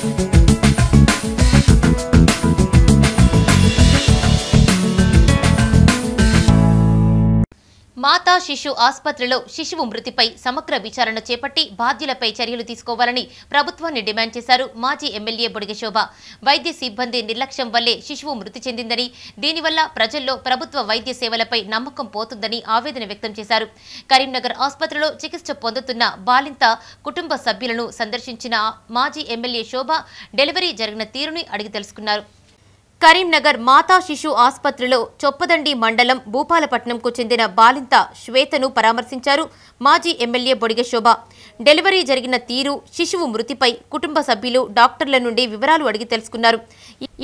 Thank you. మాతా శిశు ఆసుపత్రిలో శిశువు మృతిపై సమగ్ర విచారణ చేపట్టి బాధ్యులపై చర్యలు తీసుకోవాలని ప్రభుత్వాన్ని డిమాండ్ చేశారు మాజీ ఎమ్మెల్యే బుడిగ శోభ వైద్య సిబ్బంది నిర్లక్ష్యం వల్లే శిశువు మృతి చెందిందని దీనివల్ల ప్రజల్లో ప్రభుత్వ వైద్య సేవలపై నమ్మకం పోతుందని ఆవేదన వ్యక్తం చేశారు కరీంనగర్ ఆసుపత్రిలో చికిత్స పొందుతున్న బాలింత కుటుంబ సభ్యులను సందర్శించిన మాజీ ఎమ్మెల్యే శోభ డెలివరీ జరిగిన తీరుని అడిగి తెలుసుకున్నారు కరీంనగర్ మాతా శిశు ఆసుపత్రిలో చొప్పదండి మండలం భూపాలపట్నంకు చెందిన బాలింత శ్వేతను పరామర్శించారు మాజీ ఎమ్మెల్యే బొడిగ శోభ డెలివరీ జరిగిన తీరు శిశువు మృతిపై కుటుంబ సభ్యులు డాక్టర్ల నుండి వివరాలు అడిగి తెలుసుకున్నారు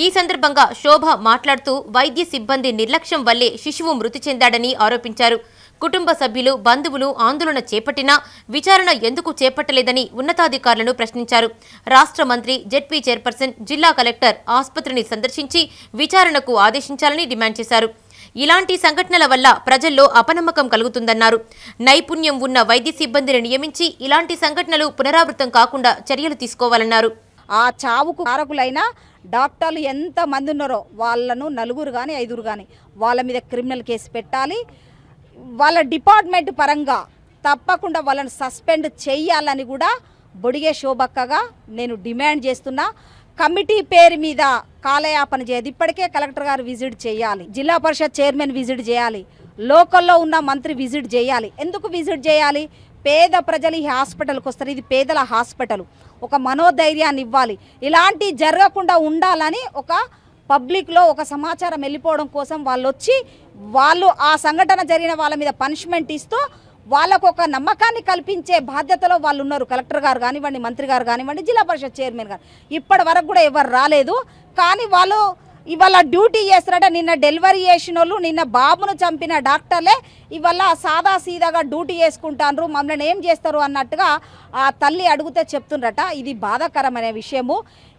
ఈ సందర్భంగా శోభ మాట్లాడుతూ వైద్య సిబ్బంది నిర్లక్ష్యం వల్లే శిశువు మృతి చెందాడని ఆరోపించారు కుటుంబ సభ్యులు బంధువులు ఆందోళన చేపట్టినా విచారణ ఎందుకు చేపట్టలేదని ఉన్నతాధికారులను ప్రశ్నించారు రాష్ట్ర మంత్రి జెడ్పీ చైర్పర్సన్ జిల్లా కలెక్టర్ ఆసుపత్రిని సందర్శించి విచారణకు ఆదేశించాలని డిమాండ్ చేశారు ఇలాంటి సంఘటనల వల్ల ప్రజల్లో అపనమ్మకం కలుగుతుందన్నారు నైపుణ్యం ఉన్న వైద్య సిబ్బందిని నియమించి ఇలాంటి సంఘటనలు పునరావృతం కాకుండా చర్యలు తీసుకోవాలన్నారు ఆ చావుకు కారకులైన డాక్టర్లు ఎంతమంది ఉన్నారో వాళ్ళను నలుగురు కానీ ఐదుగురు కానీ వాళ్ళ మీద క్రిమినల్ కేసు పెట్టాలి వాళ్ళ డిపార్ట్మెంట్ పరంగా తప్పకుండా వాళ్ళని సస్పెండ్ చేయాలని కూడా బొడిగే శోభక్కగా నేను డిమాండ్ చేస్తున్నా కమిటీ పేరు మీద కాలయాపన చేయదు ఇప్పటికే కలెక్టర్ గారు విజిట్ చేయాలి జిల్లా పరిషత్ చైర్మన్ విజిట్ చేయాలి లోకల్లో ఉన్న మంత్రి విజిట్ చేయాలి ఎందుకు విజిట్ చేయాలి పేద ప్రజలు ఈ హాస్పిటల్కి వస్తారు ఇది పేదల హాస్పిటల్ ఒక మనోధైర్యాన్ని ఇవ్వాలి ఇలాంటి జరగకుండా ఉండాలని ఒక పబ్లిక్లో ఒక సమాచారం వెళ్ళిపోవడం కోసం వాళ్ళు వచ్చి వాళ్ళు ఆ సంఘటన జరిగిన వాళ్ళ మీద పనిష్మెంట్ ఇస్తూ వాళ్ళకు ఒక నమ్మకాన్ని కల్పించే బాధ్యతలో వాళ్ళు ఉన్నారు కలెక్టర్ గారు కానివ్వండి మంత్రి గారు కానివ్వండి జిల్లా పరిషత్ చైర్మన్ గారు ఇప్పటి వరకు కూడా ఎవరు రాలేదు కానీ వాళ్ళు ఇవాళ డ్యూటీ చేస్తారట నిన్న డెలివరీ చేసిన వాళ్ళు నిన్న బాబును చంపిన డాక్టర్లే ఇవాళ సాదా సీదాగా డ్యూటీ చేసుకుంటాను మమ్మల్ని ఏం చేస్తారు అన్నట్టుగా ఆ తల్లి అడిగితే చెప్తుండ్రట ఇది బాధాకరమైన విషయము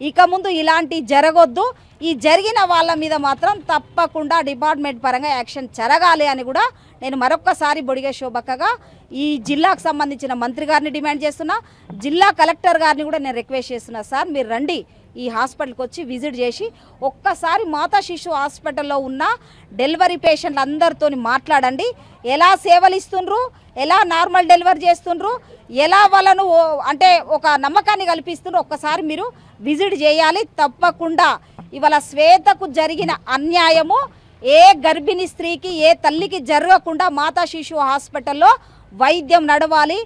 ఇక ముందు ఇలాంటి జరగొద్దు ఈ జరిగిన వాళ్ళ మీద మాత్రం తప్పకుండా డిపార్ట్మెంట్ పరంగా యాక్షన్ జరగాలి అని కూడా నేను మరొక్కసారి బొడిగే శోభక్కగా ఈ జిల్లాకు సంబంధించిన మంత్రి గారిని డిమాండ్ చేస్తున్నా జిల్లా కలెక్టర్ గారిని కూడా నేను రిక్వెస్ట్ చేస్తున్నా సార్ మీరు రండి ఈ హాస్పిటల్కి వచ్చి విజిట్ చేసి ఒక్కసారి మాతా శిశు హాస్పిటల్లో ఉన్న డెలివరీ పేషెంట్లు అందరితో మాట్లాడండి ఎలా సేవలు ఇస్తుండ్రు ఎలా నార్మల్ డెలివరీ చేస్తుండ్రు ఎలా వాళ్ళను అంటే ఒక నమ్మకాన్ని కల్పిస్తుండ్రు ఒక్కసారి మీరు విజిట్ చేయాలి తప్పకుండా ఇవాళ శ్వేతకు జరిగిన అన్యాయము ఏ గర్భిణీ స్త్రీకి ఏ తల్లికి జరగకుండా మాతా శిశు హాస్పిటల్లో వైద్యం నడవాలి